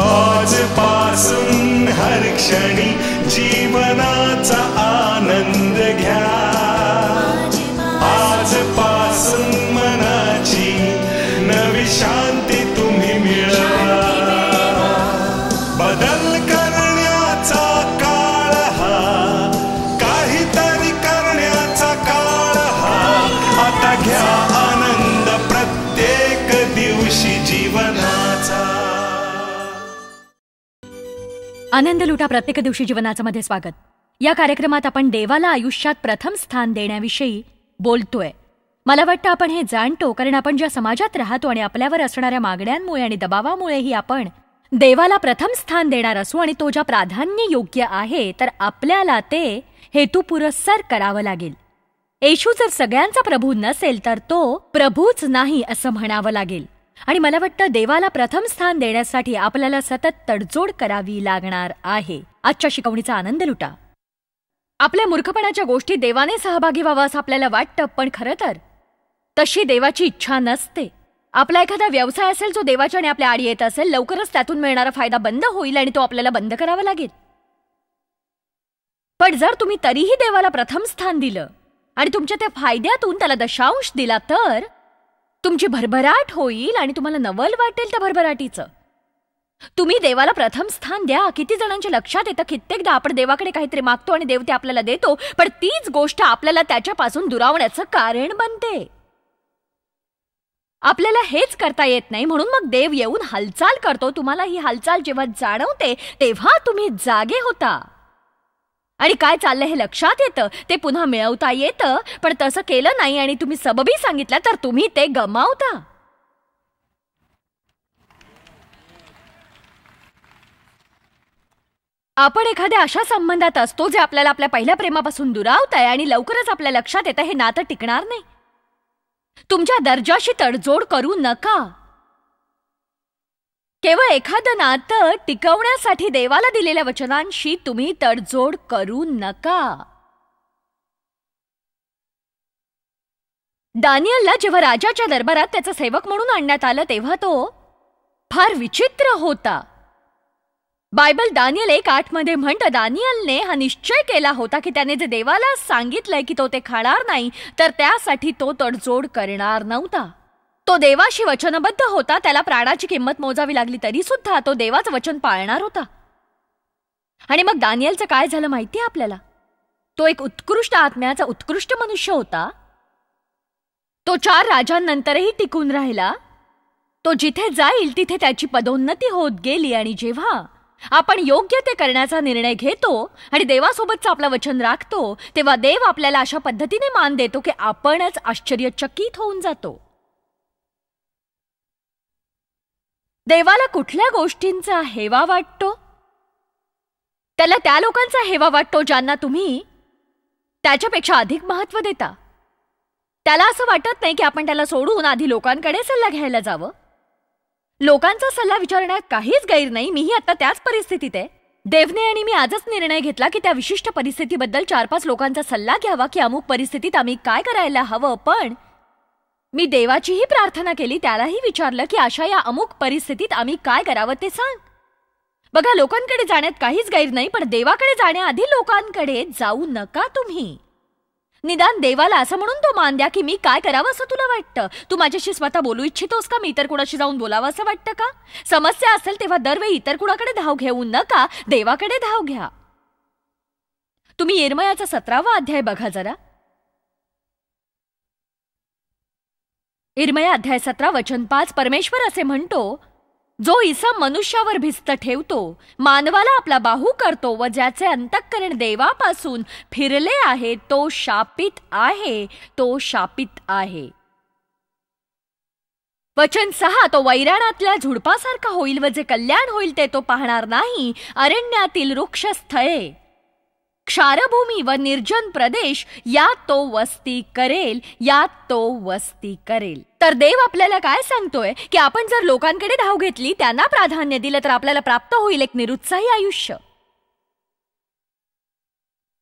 आजपस हर क्षणी आनंद घ्या आनंद लुटा प्रत्येक दिवशी जीवनाचं मध्ये स्वागत या कार्यक्रमात आपण देवाला आयुष्यात प्रथम स्थान देण्याविषयी बोलतोय मला वाटतं आपण हे जाणतो कारण आपण ज्या समाजात राहतो आणि आपल्यावर असणाऱ्या मागण्यांमुळे आणि दबावामुळेही आपण देवाला प्रथम स्थान देणार असू आणि तो ज्या प्राधान्य योग्य आहे तर आपल्याला ते हेतू पुरस्सर करावं लागेल येशू जर सगळ्यांचा प्रभू नसेल तर तो प्रभूच नाही असं म्हणावं लागेल आणि मला वाटतं देवाला प्रथम स्थान देण्यासाठी आपल्याला सतत तडजोड करावी लागणार आहे आजच्या शिकवणीचा आनंद लुटा आपल्या मूर्खपणाच्या गोष्टी देवाने सहभागी व्हावा असं आपल्याला वाटतं पण खरं तर तशी देवाची इच्छा नसते आपला एखादा व्यवसाय असेल जो देवाच्या आणि आपल्या आडी येत असेल लवकरच त्यातून मिळणारा फायदा बंद होईल आणि तो आपल्याला बंद करावा लागेल पण जर तुम्ही तरीही देवाला प्रथम स्थान दिलं आणि तुमच्या त्या फायद्यातून त्याला दशांश दिला तर तुमची भरभराट होईल आणि तुम्हाला नवल वाटेल त्या भरभराटीचं तुम्ही देवाला प्रथम स्थान द्या किती जणांच्या लक्षात येतं कित्येकदा आपण देवाकडे काहीतरी मागतो आणि देव ते आपल्याला देतो पण तीच गोष्ट आपल्याला त्याच्यापासून दुरावण्याचं कारण बनते आपल्याला हेच करता येत नाही म्हणून मग देव येऊन हालचाल करतो तुम्हाला ही हालचाल जेव्हा जाणवते तेव्हा तुम्ही जागे होता आणि काय चाललंय हे लक्षात येतं ते पुन्हा मिळवता येतं पण तसं केलं नाही आणि तुम्ही सबबी सांगितलं तर तुम्ही ते गमावता आपण एखाद्या अशा संबंधात असतो जे आपल्याला आपल्या पहिल्या प्रेमापासून दुरावत आहे आणि लवकरच आपल्या लक्षात येतं हे नातं टिकणार नाही तुमच्या दर्जाशी तडजोड करू नका केवळ एखादं नातं टिकवण्यासाठी देवाला दिलेल्या वचनांशी तुम्ही तडजोड करू नका दानियलला जेव्हा राजाच्या दरबारात त्याचा सेवक म्हणून आणण्यात आलं तेव्हा तो फार विचित्र होता बायबल दानियल एक मध्ये म्हणतं दानियलने हा निश्चय केला होता की त्याने जे देवाला सांगितलंय की तो ते खाणार नाही तर त्यासाठी तो तडजोड करणार नव्हता तो देवाशी वचनबद्ध होता त्याला प्राणाची किंमत मोजावी लागली तरी सुद्धा तो देवाचं वचन पाळणार होता आणि मग दानियलचं काय झालं माहिती आपल्याला तो एक उत्कृष्ट आत्म्याचा उत्कृष्ट मनुष्य होता तो चार राजांनंतरही टिकून राहिला तो जिथे जाईल तिथे त्याची पदोन्नती होत गेली आणि जेव्हा आपण योग्य ते करण्याचा निर्णय घेतो आणि देवासोबतचं आपलं वचन राखतो तेव्हा देव आपल्याला अशा पद्धतीने मान देतो की आपणच आश्चर्यचकित होऊन जातो देवाला कुठल्या गोष्टींचा हेवा वाटतो त्याला त्या लोकांचा हेवा वाटतो ज्यांना तुम्ही त्याच्यापेक्षा अधिक महत्त्व देता त्याला असं वाटत नाही की आपण त्याला सोडून आधी लोकांकडे सल्ला घ्यायला जावं लोकांचा सल्ला विचारण्यात काहीच गैर नाही मीही आता त्याच परिस्थितीत आहे देवने आणि मी आजच निर्णय घेतला की त्या विशिष्ट परिस्थितीबद्दल चार पाच लोकांचा सल्ला घ्यावा की अमुक परिस्थितीत आम्ही काय करायला हवं पण मी देवाचीही प्रार्थना केली त्यालाही विचारलं की अशा या अमुक परिस्थितीत आम्ही काय करावं ते सांग बघा लोकांकडे जाण्यात काहीच गैर नाही पण देवाकडे जाण्याआधी लोकांकडे जाऊ नका तुम्ही निदान देवाला असं म्हणून तो मान द्या की मी काय करावं असं तुला वाटतं तू माझ्याशी स्वतः बोलू इच्छितोस का मी इतर कुणाशी जाऊन बोलावं असं वाटतं का समस्या असेल तेव्हा दरवेळी इतर कुणाकडे धाव घेऊ नका देवाकडे धाव घ्या तुम्ही येरमयाचा सतरावा अध्याय बघा जरा इरमया अध्याय सतरा वचन पाच परमेश्वर असे म्हणतो जो इसा मनुष्यावर भिस्त ठेवतो मानवाला आपला बाहू करतो व ज्याचे अंतःकरण देवापासून फिरले आहे तो शापित आहे तो शापित आहे वचन सहा तो वैराणातल्या झुडपासारखा होईल व जे कल्याण होईल ते तो पाहणार नाही अरण्यातील वृक्षस्थळे क्षारभूमी व निर्जन प्रदेश यात तो वस्ती करेल यात तो वस्ती करेल तर देव आपल्याला काय सांगतोय की आपण जर लोकांकडे धाव घेतली त्यांना प्राधान्य दिलं तर आपल्याला प्राप्त होईल एक निरुत्साही आयुष्य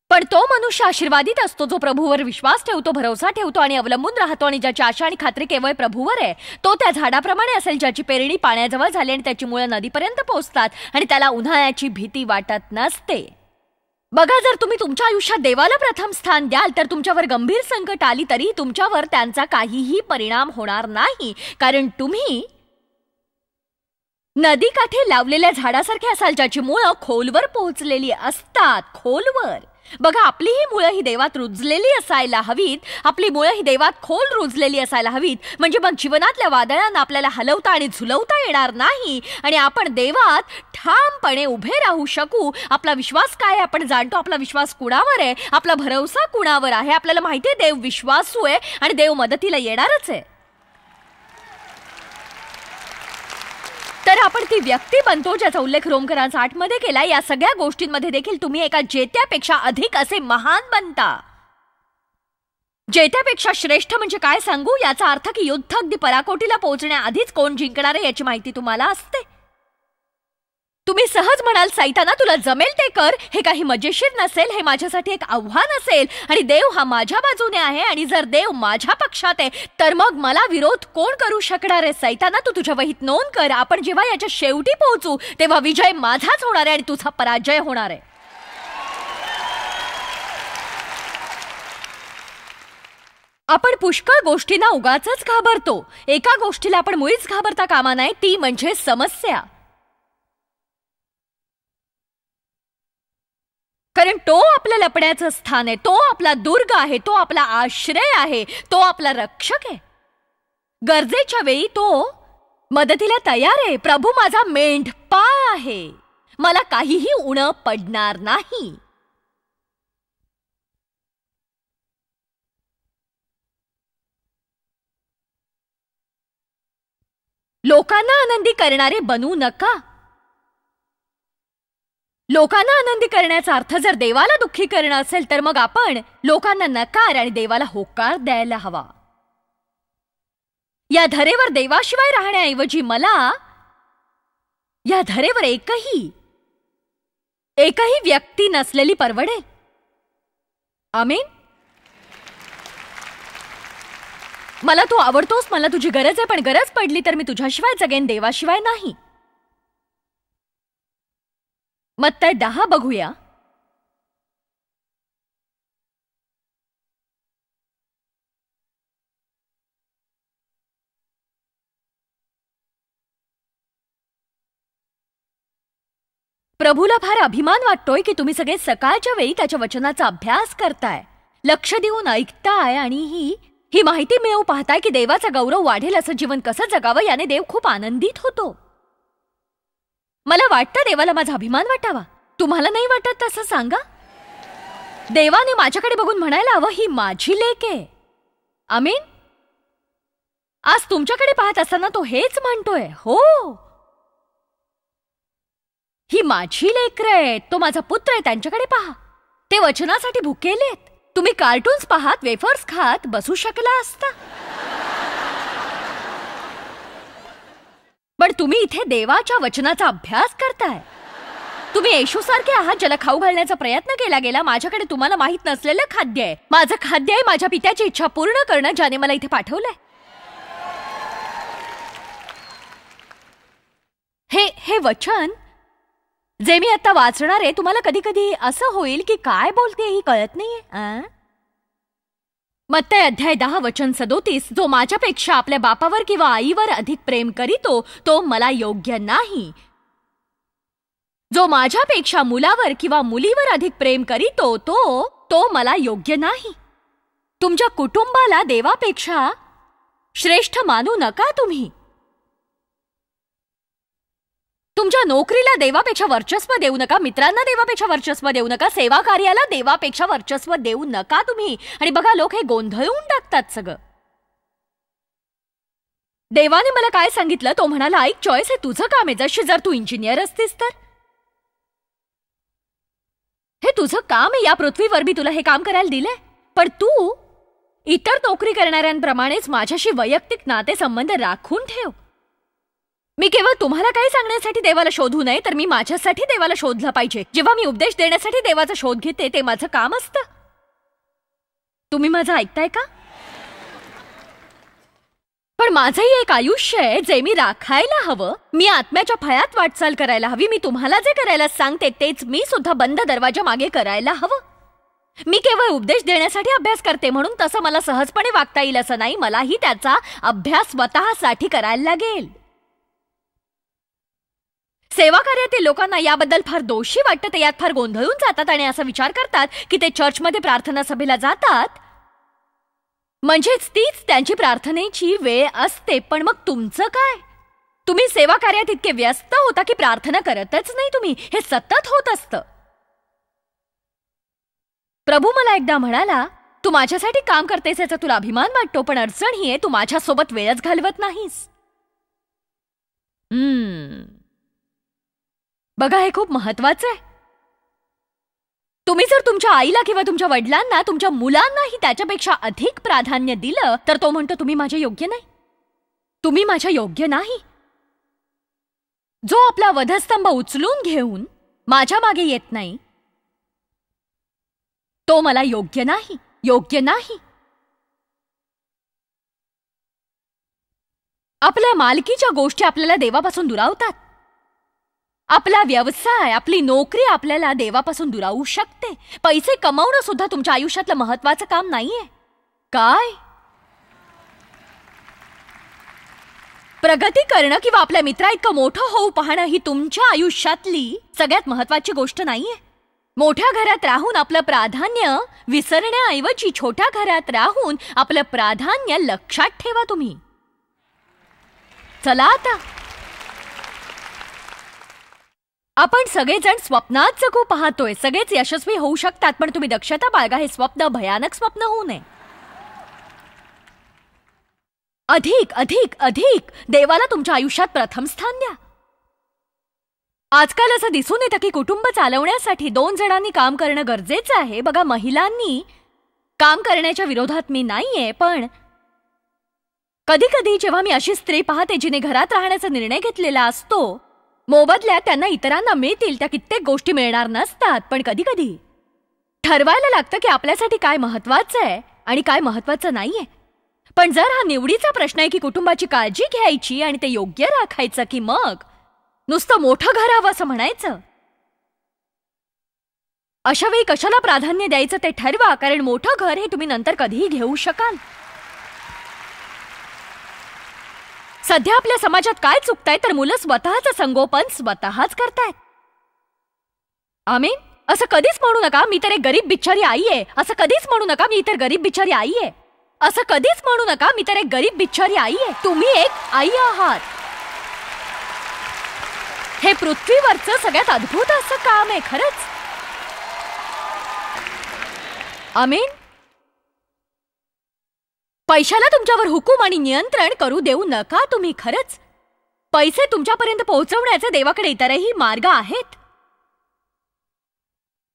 पण तो मनुष्य आशीर्वादित असतो जो प्रभूवर विश्वास ठेवतो भरोसा ठेवतो आणि अवलंबून राहतो आणि ज्याची आशा आणि खात्री केवळ प्रभूवर आहे तो त्या झाडाप्रमाणे असेल ज्याची पेरणी पाण्याजवळ झाली आणि त्याची मुळं नदीपर्यंत पोहोचतात आणि त्याला उन्हाळ्याची भीती वाटत नसते बघा जर तुम्ही तुमच्या आयुष्यात देवाला प्रथम स्थान द्याल तर तुमच्यावर गंभीर संकट आली तरी तुमच्यावर त्यांचा काहीही परिणाम होणार नाही कारण तुम्ही नदीकाठे लावलेल्या झाडासारखे असाल ज्याची मुळं खोलवर पोहोचलेली असतात खोलवर बघा आपली ही मुळं ही देवात रुजलेली असायला हवीत आपली मुळं ही देवात खोल रुजलेली असायला हवीत म्हणजे मग जीवनातल्या वादळांना आपल्याला हलवता आणि झुलवता येणार नाही आणि आपण देवात ठामपणे उभे राहू शकू आपला विश्वास काय आपण जाणतो आपला विश्वास कुणावर आहे आपला भरवसा कुणावर आहे आपल्याला माहिती आहे देव विश्वासू आहे आणि देव मदतीला येणारच आहे तर आपण ती व्यक्ती बनतो ज्याचा उल्लेख रोमकरांचा आठमध्ये केला या सगळ्या गोष्टींमध्ये देखील तुम्ही एका जेत्यापेक्षा अधिक असे महान बनता जेत्यापेक्षा श्रेष्ठ म्हणजे काय सांगू याचा अर्थ की युद्ध अगदी पराकोटीला पोहोचण्याआधीच कोण जिंकणार आहे याची माहिती तुम्हाला असते तुम्ही सहज म्हणाल सैताना तुला जमेल ते कर हे काही मजेशीर नसेल हे माझ्यासाठी एक आव्हान असेल आणि देव हा माझ्या बाजूने आहे आणि जर देव माझ्या पक्षात आहे तर मग मला विरोध कोण करू शकणार आहे सैताना तू तुझ्या वहीत नोंद कर आपण जेव्हा याच्या शेवटी पोहोचू तेव्हा विजय माझाच होणार आहे आणि तुझा पराजय होणार आहे आपण पुष्कळ गोष्टींना उगाच घाबरतो एका गोष्टीला आपण मुळीच घाबरता कामा नाही ती म्हणजे समस्या कारण तो आपलं लपण्याचं स्थान आहे तो आपला दुर्ग आहे तो आपला आश्रय आहे तो आपला रक्षक आहे गरजेच्या वेळी तो मदतीला तयार आहे प्रभू माझा मेंढपाळ आहे मला काहीही उण पडणार नाही लोकांना आनंदी करणारे बनू नका लोकांना आनंदी करण्याचा अर्थ जर देवाला दुःखी करणं असेल तर मग आपण लोकांना नकार आणि देवाला होकार द्यायला हवा या धरेवर देवाशिवाय राहण्याऐवजी मला या धरेवर एकही एकही व्यक्ती नसलेली परवडे आमीन मला तू आवडतोस मला तुझी गरज आहे पण गरज पडली तर मी तुझ्याशिवाय जगेन देवाशिवाय नाही तर दहा बघूया प्रभूला फार अभिमान वाटतोय की तुम्ही सगळे सकाळच्या वेळी त्याच्या वचनाचा अभ्यास करताय लक्ष देऊन ऐकताय आणि ही ही माहिती मिळवू पाहताय की देवाचा गौरव वाढेल असं जीवन कसं जगावं याने देव खूप आनंदित होतो मला वाटतं देवाला माझा अभिमान वाटावा तुम्हाला नाही वाटत तसं सांगा देवाने माझ्याकडे बघून म्हणायला हवं ही माझी लेख आहे आमीन आज तुमच्याकडे पाहत असताना तो हेच म्हणतोय हो ही माझी लेकर आहे तो माझा पुत्र आहे त्यांच्याकडे पहा ते वचनासाठी भुकेलेत तुम्ही कार्टून्स पाहात वेफर्स खात बसू शकला असता पण तुम्ही इथे देवाच्या वचनाचा अभ्यास करताय तुम्ही सारखे आहात ज्याला खाऊ घालण्याचा प्रयत्न केला गेला माझ्याकडे तुम्हाला माहीत नसलेलं खाद्य आहे माझं खाद्य आहे माझ्या पित्याची इच्छा पूर्ण करणं ज्याने मला इथे पाठवलंय हे हे वचन जे मी आता वाचणार आहे तुम्हाला कधी कधी असं होईल की काय बोलते ही कळत नाहीये मत्तय अध्याय दहा वचन सदोतीस जो माझ्यापेक्षा आपल्या बापावर किंवा आईवर अधिक प्रेम करीतो तो मला योग्य नाही जो माझ्यापेक्षा मुलावर किंवा मुलीवर अधिक प्रेम करीतो तो तो मला योग्य नाही तुमच्या कुटुंबाला देवापेक्षा श्रेष्ठ मानू नका तुम्ही तुमच्या नोकरीला देवापेक्षा वर्चस्व देऊ नका मित्रांना देवापेक्षा वर्चस्व देऊ नका सेवा कार्याला देवापेक्षा वर्चस्व देऊ नका तुम्ही आणि बघा लोक हे गोंधळून टाकतात सगळं देवाने मला काय सांगितलं तो म्हणाला ऐक चॉईस हे तुझं काम आहे जशी जर तू इंजिनियर असतीस तर हे तुझं काम आहे या पृथ्वीवर मी तुला हे काम करायला दिले पण तू इतर नोकरी करणाऱ्यांप्रमाणेच माझ्याशी वैयक्तिक नातेसंबंध राखून ठेव मी केवळ तुम्हाला काही सांगण्यासाठी देवाला शोधू नये तर मी माझ्यासाठी देवाला शोधला पाहिजे जेव्हा मी उपदेश देण्यासाठी देवाचा शोध घेते ते माझं काम असत तुम्ही माझं ऐकताय का पण माझंही एक आयुष्य आहे जे मी राखायला हवं मी आत्म्याच्या फळ्यात वाटचाल करायला हवी मी तुम्हाला जे करायला सांगते तेच मी सुद्धा बंद दरवाजा मागे करायला हवं मी केवळ उपदेश देण्यासाठी अभ्यास करते म्हणून तसं मला सहजपणे वागता येईल असं नाही मलाही त्याचा अभ्यास स्वतःसाठी करायला लागेल सेवा कार्यातील लोकांना याबद्दल फार दोषी वाटतं ते यात फार गोंधळून जातात आणि असा विचार करतात की ते चर्चमध्ये प्रार्थना सभेला जातात म्हणजेच तीच त्यांची प्रार्थनेची वेळ असते पण मग तुमचं काय तुम्ही सेवा कार्यात इतके व्यस्त होता की प्रार्थना करतच नाही तुम्ही हे सतत होत असतं प्रभू मला एकदा म्हणाला तू माझ्यासाठी काम करतेस याचा तुला अभिमान वाटतो पण अडचण ही आहे तू माझ्यासोबत वेळच घालवत नाहीस बघा हे खूप महत्वाचं आहे तुम्ही जर तुमच्या आईला किंवा तुमच्या वडिलांना तुमच्या मुलांनाही त्याच्यापेक्षा अधिक प्राधान्य दिलं तर तो म्हणतो तुम्ही माझे योग्य नाही तुम्ही माझ्या योग्य नाही जो आपला वधस्तंभ उचलून घेऊन माझ्या मागे येत नाही तो मला योग्य नाही योग्य नाही आपल्या मालकीच्या गोष्टी आपल्याला देवापासून दुरावतात आपला व्यवसाय आपली नोकरी आपल्याला देवापासून दुरावू शकते पैसे कमावणं सुद्धा तुमच्या आयुष्यातलं महत्वाचं काम नाहीये काय प्रगती करणं किंवा आपल्या मित्रा इतकं मोठं होऊ पाहणं ही तुमच्या आयुष्यातली सगळ्यात महत्वाची गोष्ट नाहीये मोठ्या घरात राहून आपलं प्राधान्य विसरण्याऐवजी छोट्या घरात राहून आपलं प्राधान्य लक्षात ठेवा तुम्ही चला आता आपण सगळेजण स्वप्नात जगू पाहतोय सगळेच यशस्वी होऊ शकतात पण तुम्ही दक्षता बाळगा हे स्वप्न भयानक स्वप्न होऊ नये अधिक अधिक अधिक देवाला तुमच्या आयुष्यात प्रथम स्थान द्या आजकाल असं दिसून येतं की कुटुंब चालवण्यासाठी दोन जणांनी काम करणं गरजेचं आहे बघा महिलांनी काम करण्याच्या विरोधात मी नाहीये पण कधी कधी जेव्हा मी अशी स्त्री पाहते जिने घरात राहण्याचा निर्णय घेतलेला असतो मोबदल्या त्यांना इतरांना मिळतील त्या कित्येक गोष्टी मिळणार नसतात पण कधी कधी ठरवायला लागतं की आपल्यासाठी काय महत्वाचं आहे आणि काय महत्वाचं नाहीये पण जर हा निवडीचा प्रश्न आहे की कुटुंबाची काळजी घ्यायची आणि ते योग्य राखायचं की मग नुसतं मोठं घर हवं असं म्हणायचं अशा वेळी कशाला प्राधान्य द्यायचं ते ठरवा कारण मोठं घर हे तुम्ही नंतर कधीही घेऊ शकाल सध्या आपल्या समाजात काय चुकताय तर मुलं स्वतःच संगोपन स्वतःच करतायत आमीन असं कधीच म्हणू नका मी तर एक गरीब बिचारी आई आहे असं कधीच म्हणू नका मी तर गरीब बिचारी आई आहे असं कधीच म्हणू नका मी तर एक गरीब बिचारी आई आहे तुम्ही एक आई आहात हे पृथ्वीवरचं सगळ्यात अद्भुत असं काम आहे खरंच आमीन पैशाला तुमच्यावर हुकूम आणि नियंत्रण करू देऊ नका तुम्ही खरंच पैसे तुमच्यापर्यंत पोहोचवण्याचे देवाकडे इतरही मार्ग आहेत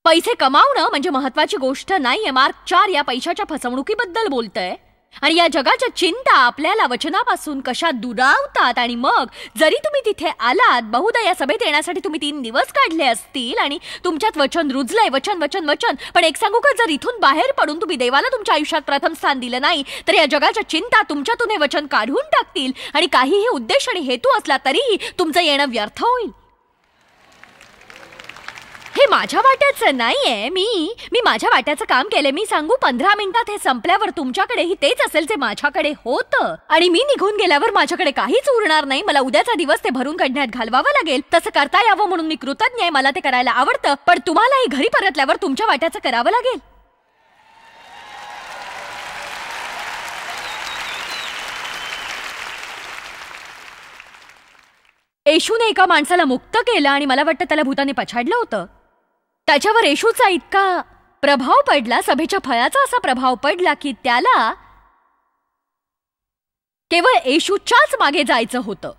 पैसे कमावणं म्हणजे महत्वाची गोष्ट नाहीये मार्क चार या पैशाच्या फसवणुकीबद्दल बोलतय आणि या जगाच्या चिंता आपल्याला वचनापासून कशा दुरावतात आणि मग जरी तुम्ही तिथे आलात बहुदा या सभेत येण्यासाठी तुम्ही तीन दिवस काढले असतील आणि तुमच्यात वचन रुजलंय वचन वचन वचन पण एक सांगू का जर इथून बाहेर पडून तुम्ही देवाला तुमच्या आयुष्यात प्रथम स्थान दिलं नाही तर या जगाच्या चिंता तुमच्यातून हे वचन काढून टाकतील आणि काहीही उद्देश आणि हेतू असला तरीही तुमचं येणं व्यर्थ होईल हे माझ्या वाट्याचं नाहीये मी मी माझ्या वाट्याचं काम केले मी सांगू पंधरा मिनिटात हे संपल्यावर तुमच्याकडेही तेच असेल जे माझ्याकडे होतं आणि मी निघून गेल्यावर माझ्याकडे काहीच उरणार नाही मला उद्याचा दिवस ते भरून काढण्यात घालवावं लागेल तसं करता यावं म्हणून मी कृतज्ञ आहे मला ते करायला आवडतं पण तुम्हालाही घरी परतल्यावर तुमच्या वाट्याचं करावं लागेल येशूने एका माणसाला मुक्त केलं आणि मला वाटतं त्याला भूताने पछाडलं होतं त्याच्यावर येशूचा इतका प्रभाव पडला सभेच्या फळाचा असा प्रभाव पडला की त्याला केवळ येशूच्याच मागे जायचं होतं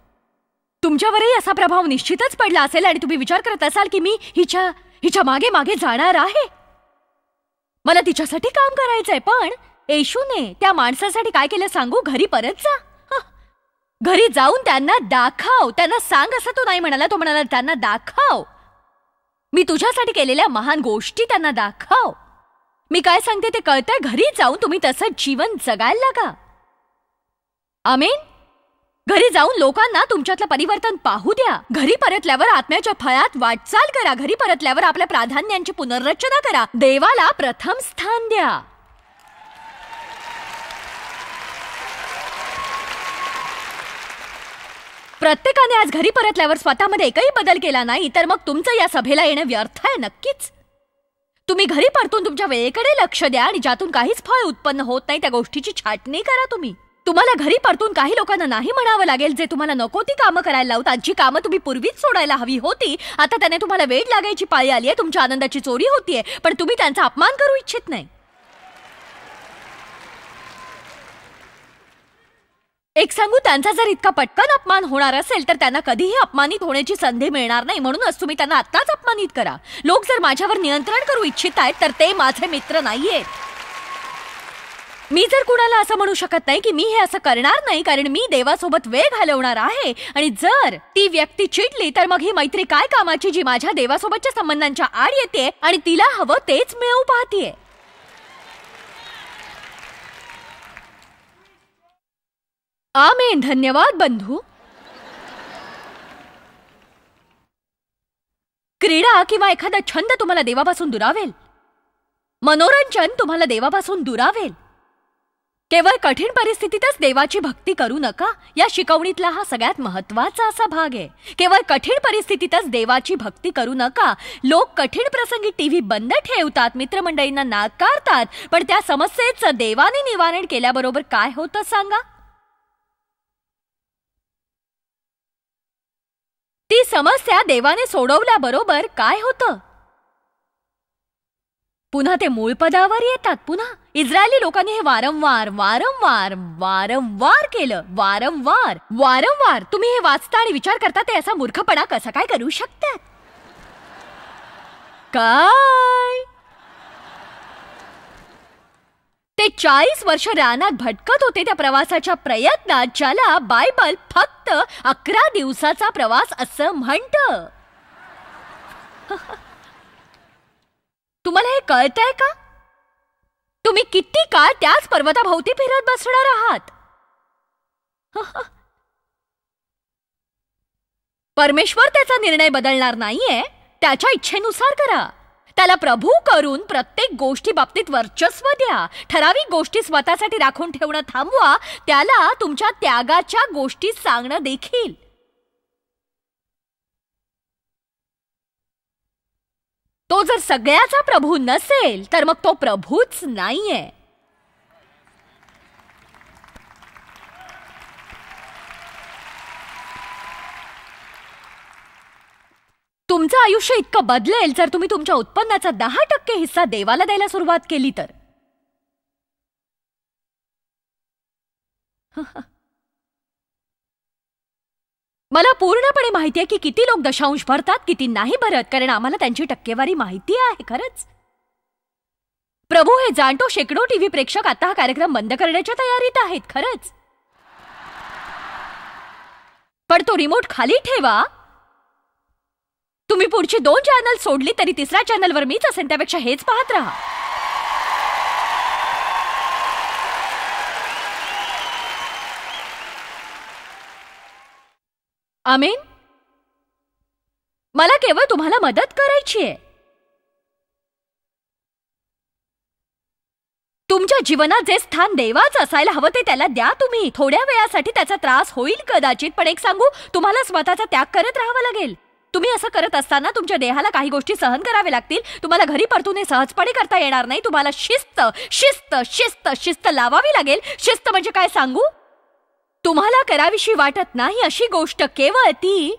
तुमच्यावरही असा प्रभाव निश्चितच पडला असेल आणि तुम्ही विचार करत असाल की मी हिच्या हिच्या मागे मागे जाणार आहे मला तिच्यासाठी काम करायचंय पण येशूने त्या माणसासाठी काय केलं सांगू घरी परत जा घरी जाऊन त्यांना दाखव त्यांना सांग असं तो नाही म्हणाला तो म्हणाला त्यांना दाखव मी तुझ्यासाठी केलेल्या महान गोष्टी त्यांना दाखव मी काय सांगते ते कळतंय घरी जाऊन तुम्ही तसं जीवन जगायला लागा आमीन घरी जाऊन लोकांना तुमच्यातलं परिवर्तन पाहू द्या घरी परतल्यावर आत्म्याच्या फळात वाटचाल करा घरी परतल्यावर आपल्या प्राधान्यांची पुनर्रचना करा देवाला प्रथम स्थान द्या प्रत्येकाने आज घरी परतल्यावर स्वतःमध्ये एकही बदल केला नाही तर मग तुमचं या सभेला येणं व्यर्थ आहे नक्कीच तुम्ही घरी परतून तुमच्या वेळेकडे लक्ष द्या आणि ज्यातून काहीच फळ उत्पन्न होत नाही त्या गोष्टीची छाटणी करा तुम्ही तुम्हाला घरी परतून काही लोकांना नाही म्हणावं लागेल जे तुम्हाला नको ती कामं करायला लावतात जी कामं तुम्ही पूर्वीच सोडायला हवी होती आता त्याने तुम्हाला वेळ लागायची पाळी आली आहे तुमच्या आनंदाची चोरी होतीये पण तुम्ही त्यांचा अपमान करू इच्छित नाही एक सांगू त्यांचा जर इतका पटकन अपमान होणार असेल तर त्यांना कधीही अपमानित होण्याची संधी मिळणार नाही म्हणूनच तुम्ही त्यांना आत्ताच अपमानित करा लोक जर माझ्यावर नियंत्रण करू इच्छित आहेत तर ते माझे मित्र नाहीये मी जर कुणाला असं म्हणू शकत नाही की मी हे असं करणार नाही कारण मी देवासोबत वेळ घालवणार आहे आणि जर ती व्यक्ती चिडली तर मग ही मैत्री काय कामाची जी माझ्या देवासोबतच्या संबंधांच्या आड येते आणि तिला हवं तेच मिळवू पाहतीये आमेन धन्यवाद बंधू क्रीडा किंवा एखादा छंद तुम्हाला देवापासून दुरावेल मनोरंजन तुम्हाला देवापासून दुरावेल केवळ कठीण परिस्थितीतच देवाची भक्ती करू नका या शिकवणीतला हा सगळ्यात महत्वाचा असा भाग आहे केवळ कठीण परिस्थितीतच देवाची भक्ती करू नका लोक कठीण प्रसंगी टीव्ही बंद ठेवतात मित्रमंडळींना नाकारतात पण त्या समस्येचं देवाने निवारण केल्याबरोबर काय होतं सांगा ती समस्या देवाने बरोबर काय होतं पुन्हा ते मूळ पदावर येतात पुन्हा इस्रायली लोकांनी हे वारंवार वारंवार वारंवार केलं वारंवार वारंवार तुम्ही हे वाचता आणि विचार करता ते असा मूर्खपणा कसा काय करू शकतात काय ते चाळीस वर्ष रानात भटकत होते त्या प्रवासाच्या प्रयत्नात ज्याला बायबल फक्त अकरा दिवसाचा प्रवास असं म्हणत तुम्हाला हे कळतंय का तुम्ही किती काळ त्याच पर्वताभोवती फिरत बसणार आहात परमेश्वर त्याचा निर्णय बदलणार नाहीये त्याच्या इच्छेनुसार करा त्याला प्रभू करून प्रत्येक गोष्टी बाबतीत वर्चस्व द्या ठराविक गोष्टी स्वतःसाठी राखून ठेवणं थांबवा त्याला तुमच्या त्यागाच्या गोष्टी सांगणं देखील तो जर सगळ्याचा प्रभू नसेल तर मग तो प्रभूच नाहीये तुमचं आयुष्य इतकं बदलेल जर तुम्ही तुमच्या उत्पन्नाचा दहा टक्के हिस्सा देवाला द्यायला सुरुवात केली तर मला पूर्णपणे माहिती आहे की किती लोक दशांश भरतात किती नाही भरत कारण आम्हाला त्यांची टक्केवारी माहिती आहे खरंच प्रभू हे जाणतो शेकडो टीव्ही प्रेक्षक आता हा कार्यक्रम बंद करण्याच्या तयारीत आहेत खरंच पण तो रिमोट खाली ठेवा तुम्ही पुढची दोन चॅनल सोडली तरी तिसऱ्या चॅनलवर मीच असेल त्यापेक्षा हेच पाहत राहा आमीन मला केवळ तुम्हाला मदत करायची आहे तुमच्या जीवनात जे स्थान देवाच असायला हवं ते त्याला द्या तुम्ही थोड्या वेळासाठी त्याचा त्रास होईल कदाचित पण एक सांगू तुम्हाला स्वतःचा त्याग करत राहावा लागेल तुम्ही असं करत असताना तुमच्या देहाला काही गोष्टी सहन कराव्या लागतील तुम्हाला घरी परतून सहजपणे करता येणार नाही तुम्हाला शिस्त शिस्त शिस्त शिस्त लावावी लागेल शिस्त म्हणजे काय सांगू तुम्हाला कराविषयी वाटत नाही अशी गोष्ट केवळ ती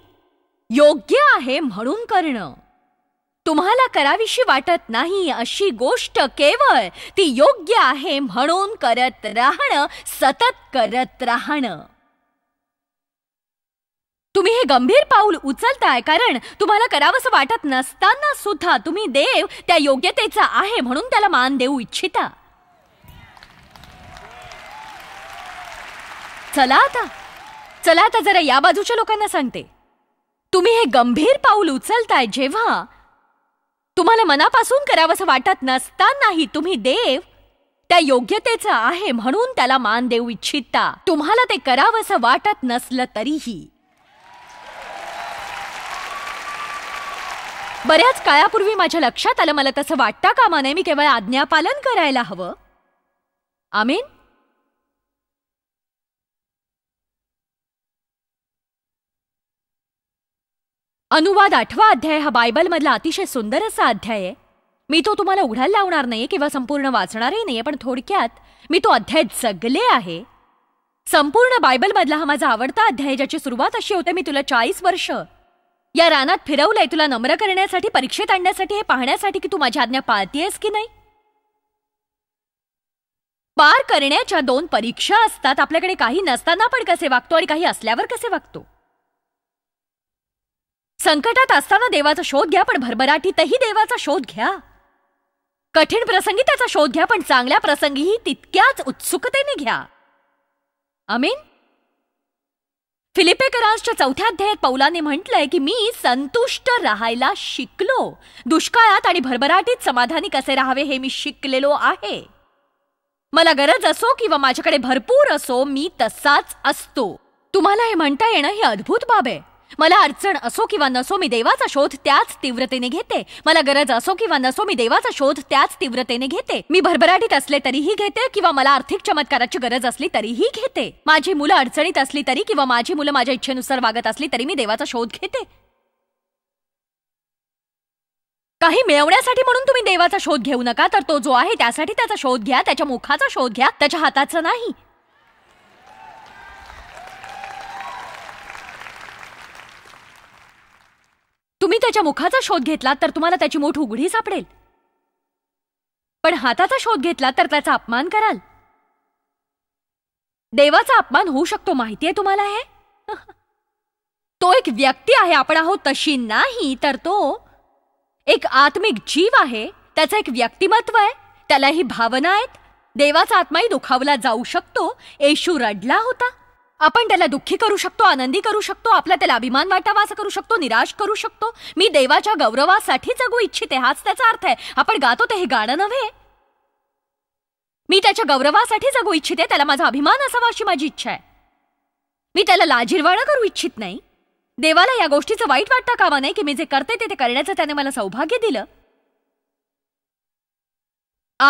योग्य आहे म्हणून करणं तुम्हाला कराविषयी वाटत नाही अशी गोष्ट केवळ ती योग्य आहे म्हणून करत राहणं सतत करत राहणं तुम्ही हे गंभीर पाऊल उचलताय कारण तुम्हाला करावंसं वाटत नसताना सुद्धा तुम्ही देव त्या योग्यतेचा आहे म्हणून त्याला मान देऊ इच्छिता चला आता चला आता जरा या बाजूच्या लोकांना सांगते तुम्ही हे गंभीर पाऊल उचलताय जेव्हा तुम्हाला मनापासून करावंसं वाटत नसतानाही तुम्ही देव त्या योग्यतेचा आहे म्हणून त्याला मान देऊ इच्छिता तुम्हाला ते करावंसं वाटत नसलं तरीही बऱ्याच काळापूर्वी माझ्या लक्षात आलं मला तसं वाटता कामा माने मी केवळ आज्ञापालन करायला हवं आमीन अनुवाद आठवा अध्याय हा बायबलमधला अतिशय सुंदर असा अध्याय आहे मी तो तुम्हाला उघडायला लावणार नाही किंवा संपूर्ण वाचणारही नाही पण थोडक्यात मी तो अध्याय जगले आहे संपूर्ण बायबलमधला हा माझा आवडता अध्याय ज्याची सुरुवात अशी होते मी तुला चाळीस वर्ष या रानात फिरवलंय तुला नम्र करण्यासाठी परीक्षेत आणण्यासाठी हे पाहण्यासाठी की तू माझ्या आज्ञा पाळतीयस की नाही पार करण्याच्या दोन परीक्षा असतात आपल्याकडे काही नसताना पण कसे वागतो आणि काही असल्यावर कसे वागतो संकटात असताना देवाचा शोध घ्या पण भरभराटीतही देवाचा शोध घ्या कठीण प्रसंगी त्याचा शोध घ्या पण चांगल्या प्रसंगीही तितक्याच उत्सुकतेने घ्या आमीन फिलिपेकरांच्या चौथ्या अध्यायात पौलाने म्हटलंय की मी संतुष्ट राहायला शिकलो दुष्काळात आणि भरभराटीत समाधानी कसे राहावे हे मी शिकलेलो आहे मला गरज असो किंवा माझ्याकडे भरपूर असो मी तसाच असतो तुम्हाला हे म्हणता येणं ही अद्भुत बाब आहे मला अडचण असो किंवा नसो मी देवाचा शोध त्याच तीव्रतेने घेते मला गरज असो किंवा नसो मी देवाचा शोध त्याच तीव्रतेने घेते मी भरभराटीत असले तरीही घेते किंवा मला आर्थिक चमत्काराची गरज असली तरीही घेते माझी मुलं अडचणीत असली तरी किंवा माझी मुलं माझ्या इच्छेनुसार वागत असली तरी मी देवाचा शोध घेते काही मिळवण्यासाठी म्हणून तुम्ही देवाचा शोध घेऊ नका तर तो जो आहे त्यासाठी त्याचा शोध घ्या त्याच्या मुखाचा शोध घ्या त्याच्या हाताचा नाही तुम्ही त्याच्या मुखाचा शोध घेतलात तर तुम्हाला त्याची मोठ उघडी सापडेल पण हाताचा शोध घेतला तर त्याचा अपमान कराल देवाचा अपमान होऊ शकतो माहिती आहे तुम्हाला हे तो एक व्यक्ती आहे आपण आहोत तशी नाही तर तो एक आत्मिक जीव आहे त्याचं एक व्यक्तिमत्व आहे त्यालाही भावना आहेत देवाचा आत्माही दुखावला जाऊ शकतो येशू रडला होता आपण त्याला दुःखी करू शकतो आनंदी करू शकतो आपला त्याला अभिमान वाटावा असं करू शकतो निराश करू शकतो मी देवाच्या गौरवासाठी जगू इच्छिते हाच त्याचा अर्थ आहे आपण गातो ते हे गाणं नव्हे मी त्याच्या गौरवासाठी जगू इच्छिते त्याला माझा अभिमान असावा अशी माझी इच्छा आहे मी त्याला लाजीरवाळं करू इच्छित नाही देवाला या गोष्टीचं वाईट वाटता कामा नाही की मी जे करते ते ते करण्याचं त्याने मला सौभाग्य दिलं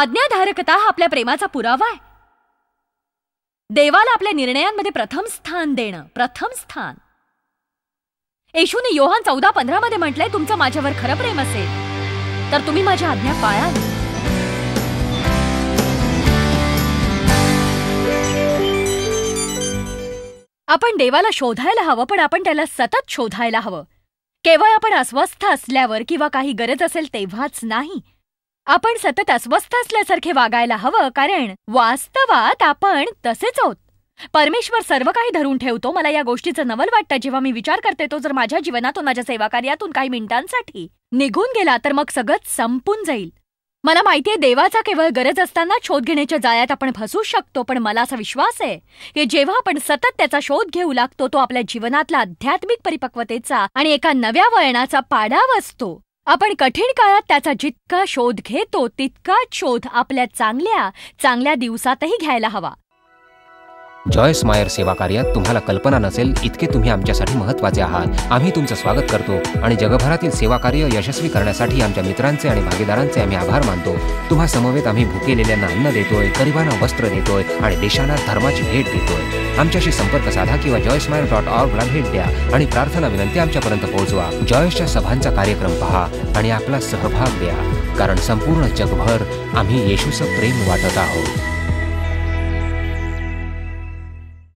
आज्ञाधारकता हा आपल्या प्रेमाचा पुरावा आहे देवाला आपल्या निर्णयांमध्ये प्रथम स्थान देणं प्रथम स्थान येशूने योहान चौदा पंधरा मध्ये म्हटलंय तुमचं माझ्यावर खरं प्रेम असेल तर तुम्ही माझ्या आज्ञा पाळाल आपण देवाला शोधायला हवं पण आपण त्याला सतत शोधायला हवं केवळ आपण अस्वस्थ असल्यावर किंवा काही गरज असेल तेव्हाच नाही आपण सतत अस्वस्थ असल्यासारखे वागायला हवं कारण वास्तवात आपण तसेच आहोत परमेश्वर सर्व काही धरून ठेवतो मला या गोष्टीचं नवल वाटतं जेव्हा मी विचार करते तो जर माझ्या जीवनातून माझ्या सेवा कार्यातून काही मिनिटांसाठी निघून गेला तर मग सगळं संपून जाईल मला माहितीये देवाचा केवळ गरज असताना शोध घेण्याच्या जाळ्यात आपण फसू शकतो पण मला असा विश्वास आहे की जेव्हा आपण सतत त्याचा शोध घेऊ लागतो तो आपल्या जीवनातला आध्यात्मिक परिपक्वतेचा आणि एका नव्या वळणाचा पाडाव असतो आपण कठीण काळात त्याचा जितका शोध घेतो तितकाच शोध आपल्या चांगल्या चांगल्या दिवसातही घ्यायला हवा जॉयस मायर सेवा कार्यात तुम्हाला कल्पना नसेल इतके तुम्ही आमच्यासाठी महत्त्वाचे आहात आम्ही तुमचं स्वागत करतो आणि जगभरातील सेवा कार्य यशस्वी करण्यासाठी आमच्या मित्रांचे आणि भागीदारांचे आम्ही आभार मानतो तुम्हा समवेत आम्ही भुकेलेल्यांना अन्न देतोय गरिबांना वस्त्र देतोय आणि देशांना धर्माची भेट देतोय आमच्याशी संपर्क साधा किंवा जॉयस मायर डॉट ला भेट द्या आणि प्रार्थना विनंती आमच्यापर्यंत पोहोचवा जॉयसच्या सभांचा कार्यक्रम पहा आणि आपला सहभाग द्या कारण संपूर्ण जगभर आम्ही येशूचं प्रेम वाटत आहोत